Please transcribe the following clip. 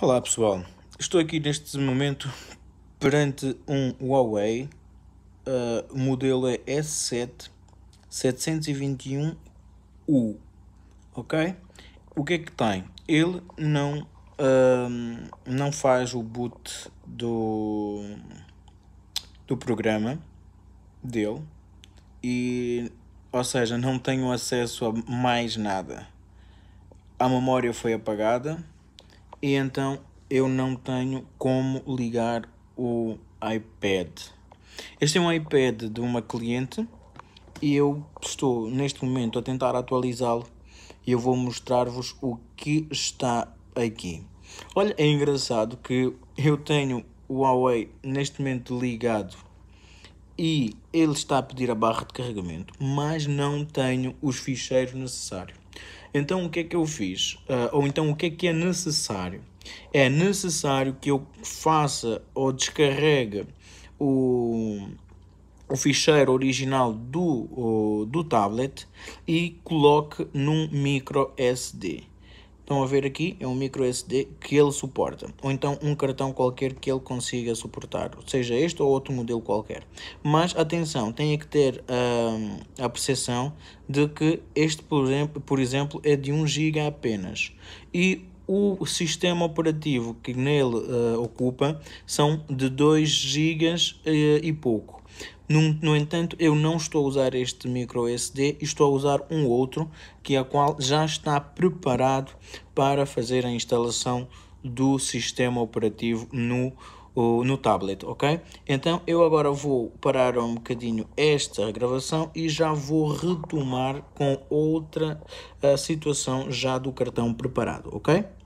Olá pessoal, estou aqui neste momento perante um Huawei, uh, modelo é S7 721U, ok? O que é que tem? Ele não, uh, não faz o boot do, do programa dele, e, ou seja, não tenho acesso a mais nada. A memória foi apagada e então eu não tenho como ligar o iPad. Este é um iPad de uma cliente e eu estou neste momento a tentar atualizá-lo e eu vou mostrar-vos o que está aqui. Olha, é engraçado que eu tenho o Huawei neste momento ligado e ele está a pedir a barra de carregamento, mas não tenho os ficheiros necessários. Então o que é que eu fiz? Uh, ou então o que é que é necessário? É necessário que eu faça ou descarregue o, o ficheiro original do, o, do tablet e coloque num micro SD. Estão a ver aqui, é um micro SD que ele suporta, ou então um cartão qualquer que ele consiga suportar, seja este ou outro modelo qualquer. Mas atenção, tem que ter hum, a percepção de que este, por exemplo, por exemplo é de 1 GB apenas e o sistema operativo que nele uh, ocupa são de 2 GB uh, e pouco. No, no, entanto, eu não estou a usar este micro SD, estou a usar um outro, que é a qual já está preparado para fazer a instalação do sistema operativo no, no tablet, ok? Então, eu agora vou parar um bocadinho esta gravação e já vou retomar com outra eh, situação já do cartão preparado, ok?